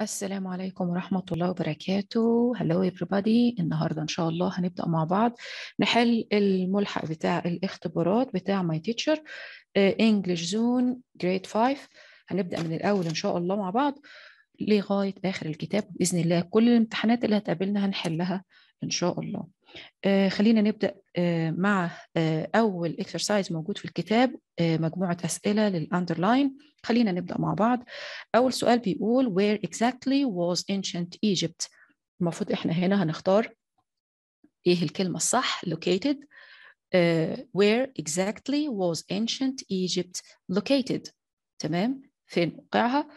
السلام عليكم ورحمة الله وبركاته hello everybody النهاردة إن شاء الله هنبدأ مع بعض نحل الملحق بتاع الاختبارات بتاع my teacher آه، English Zone Grade 5 هنبدأ من الأول إن شاء الله مع بعض لغاية آخر الكتاب بإذن الله كل الامتحانات اللي هتقابلنا هنحلها إن شاء الله آه، خلينا نبدأ آه، مع آه، أول اكسرسايز موجود في الكتاب مجموعة أسئلة للأندرلاين خلينا نبدأ مع بعض أول سؤال بيقول where exactly was ancient Egypt المفروض إحنا هنا هنختار إيه الكلمة الصح located where exactly was ancient Egypt located تمام فين وقعها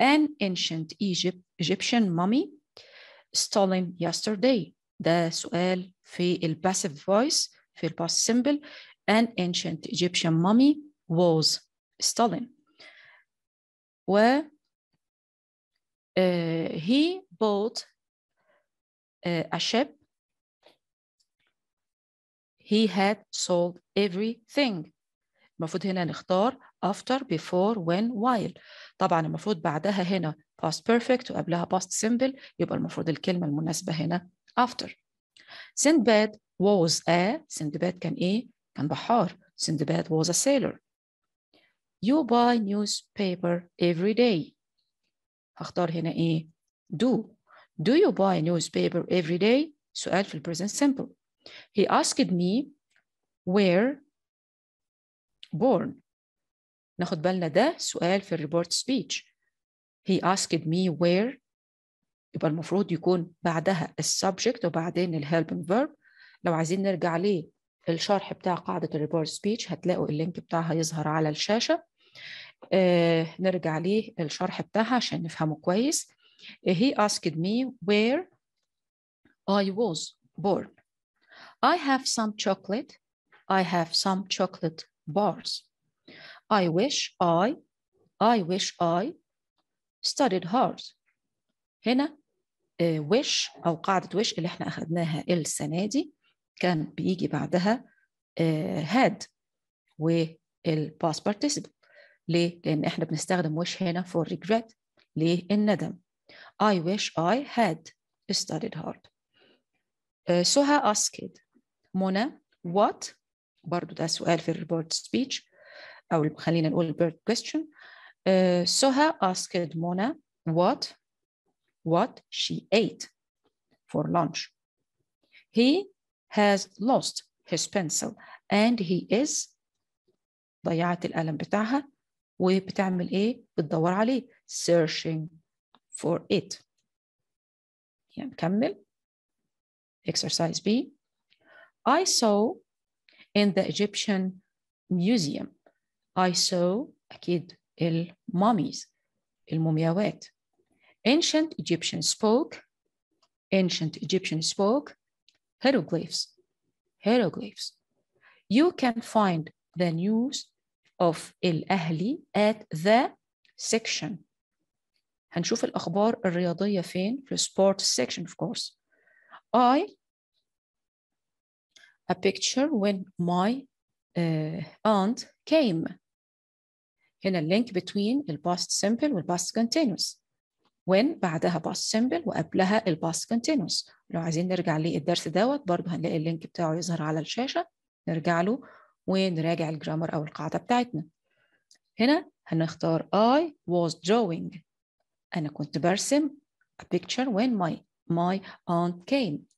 an ancient Egypt, Egyptian mummy stolen yesterday ده سؤال في الباسيف فويس في الباست سيمبل an ancient Egyptian mummy was stolen و uh, he bought uh, a ship he had sold everything المفروض هنا نختار after before when while طبعا المفروض بعدها هنا past perfect وقبلها past simple يبقى المفروض الكلمة المناسبة هنا after Sindbad was a Sindbad كان ايه كان بحار Sindbad was a sailor you buy newspaper every day هختار هنا ايه do do you buy newspaper every day سؤال في present simple he asked me where born ناخد بالنا ده سؤال في الريبورت speech he asked me where يبقى المفروض يكون بعدها السبجكت وبعدين الهيلبنج فيرب لو عايزين نرجع ليه الشرح بتاع قاعدة الريبورت سبيتش هتلاقوا اللينك بتاعها يظهر على الشاشة آه نرجع ليه الشرح بتاعها عشان نفهمه كويس he asked me where I was born I have some chocolate I have some chocolate bars I wish I I wish I studied hard هنا آه، ويش او قاعده ويش اللي احنا اخذناها السنه دي كان بيجي بعدها هاد والباست بارتيسيبل ليه؟ لان احنا بنستخدم ويش هنا فور ريجريت ليه؟ الندم I wish I had studied hard سهى آه، أسكت منى what برضو ده سؤال في الريبورت سبيتش أو خلينا نقول البيرد كويستشن سهى اسكيد منى what what she ate for lunch. He has lost his pencil and he is ضيعت الألم بتاعها وبتعمل ايه؟ بتدور عليه searching for it. نكمل. Exercise B. I saw in the Egyptian museum. I saw أكيد الموميز المومياوات Ancient Egyptian spoke, ancient Egyptian spoke hieroglyphs, hieroglyphs. You can find the news of El Ahli at the section. هنشوف الأخبار الرياضية فين؟ في sports section of course. I a picture when my uh, aunt came. هنا اللينك between past simple past continuous. when بعدها past simple وقبلها الباست continuous لو عايزين نرجع للدرس دوت برضه هنلاقي اللينك بتاعه يظهر على الشاشة نرجع له ونراجع الجرامر أو القاعدة بتاعتنا هنا هنختار I was drawing أنا كنت برسم a picture when my my aunt came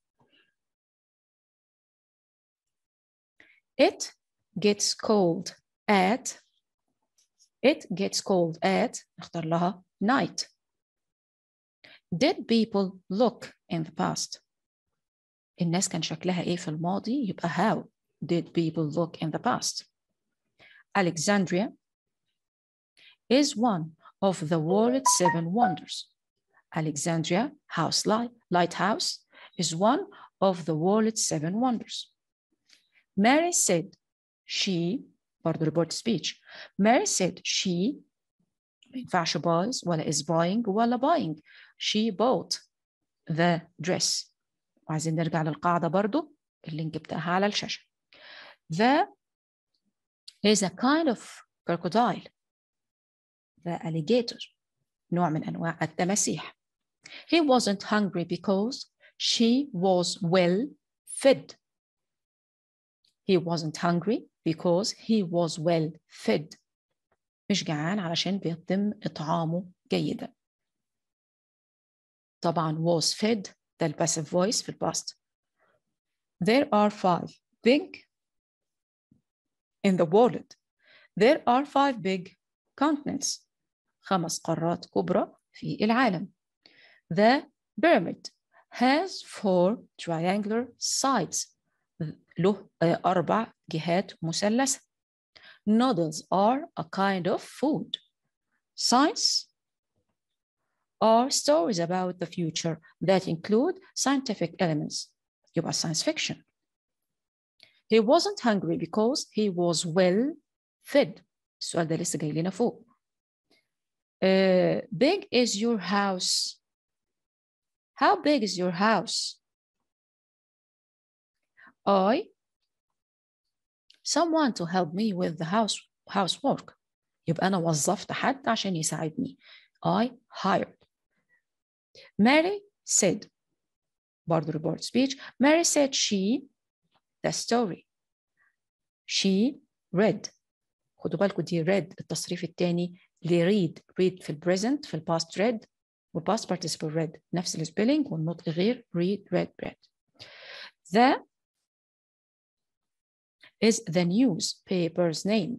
It gets cold at It gets cold at نختار لها night did people look in the past الناس كان شكلها ايه في الماضي يبقى how did people look in the past Alexandria is one of the world's seven wonders Alexandria house light, lighthouse is one of the world's seven wonders Mary said she part the report speech Mary said she fashion buys ولا is buying ولا buying she bought the dress وعايزين نرجع للقاعدة برضو اللينك بتاعها على الشاشة the is a kind of crocodile the alligator نوع من أنواع التماسيح he wasn't hungry because she was well fed he wasn't hungry because he was well fed مش جعان علشان بيتم إطعامه جيدا طبعا was fed ده passive voice في الباست there are five big in the world there are five big continents خمس قارات كبرى في العالم the pyramid has four triangular sides له أربع جهات مثلثة Noodles are a kind of food. Science are stories about the future that include scientific elements. It was science fiction. He wasn't hungry because he was well fed. So ده a جاي لنا فوق. Uh, big is your house. How big is your house? I someone to help me with the house housework يبقى أنا وظفت حد عشان يساعدني I hired Mary said برضه report speech Mary said she the story she read خدوا بالكم دي read التصريف الثاني لريد read في البريزنت في الباست read والباست participle read نفس السبيلنج والنطق غير read read read the is the newspaper's name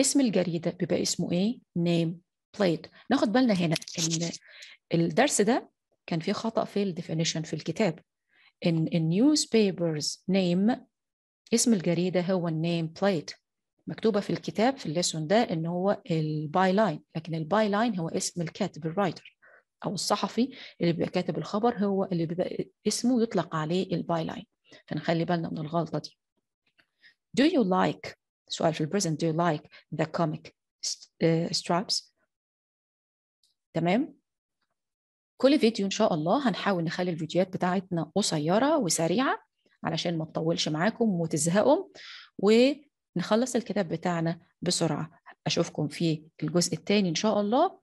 اسم الجريدة بيبقى اسمه ايه name plate ناخد بالنا هنا ان الدرس ده كان فيه خطأ في الديفينيشن في الكتاب ان newspaper's name اسم الجريدة هو النيم بليت مكتوبة في الكتاب في الليسون ده ان هو الباي لاين لكن الباي لاين هو اسم الكاتب الرايتر او الصحفي اللي بيبقى كاتب الخبر هو اللي بيبقى اسمه يطلق عليه الباي لاين فنخلي بالنا من الغلطه دي Do you like سؤال في البريزنت do you like the comic آه، strips تمام كل فيديو ان شاء الله هنحاول نخلي الفيديوهات بتاعتنا قصيره وسريعه علشان ما تطولش معاكم وتزهقوا ونخلص الكتاب بتاعنا بسرعه اشوفكم في الجزء الثاني ان شاء الله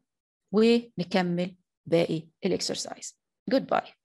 ونكمل باقي الاكسرسايز جود باي